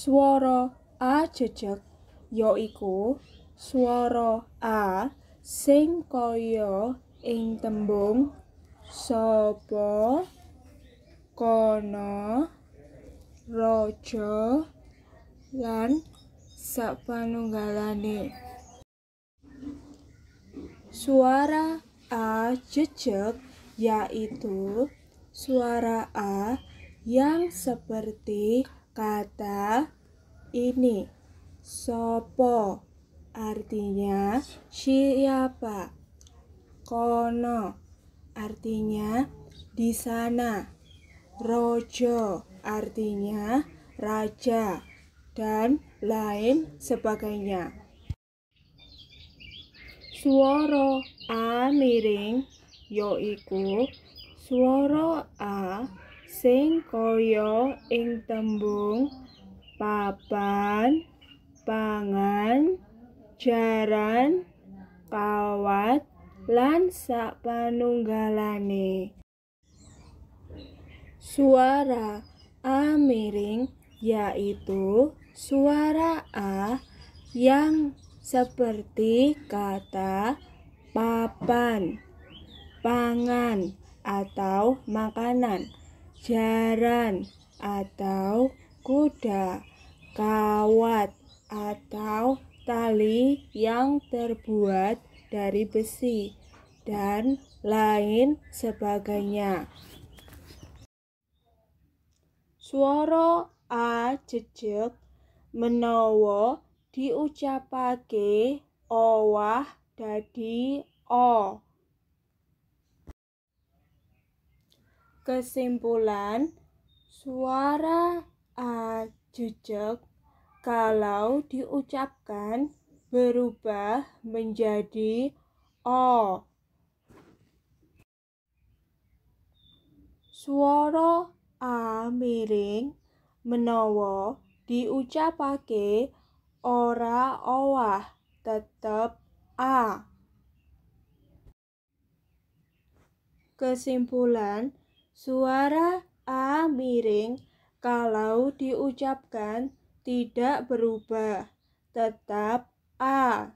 Suara a jejeg yaiku suara a sing kaya ing tembung sopo, kono raja lan sapanunggalane suara a jejeg yaitu suara a yang seperti kata ini sopo artinya siapa kono artinya di sana rojo artinya raja dan lain sebagainya suara a miring yoiku suara a sing koyo ing tembung papan, pangan, jaran, kawat, lan sak panunggalane. Suara A miring yaitu suara A yang seperti kata papan, pangan atau makanan, jaran atau kuda, kawat atau tali yang terbuat dari besi dan lain sebagainya. Suara a jejeg menawa diucapake owah dadi o. Kesimpulan suara a jejak kalau diucapkan berubah menjadi o. Suara a miring menawa diucapake ora owah tetap a. Kesimpulan, suara a miring kalau diucapkan tidak berubah, tetap A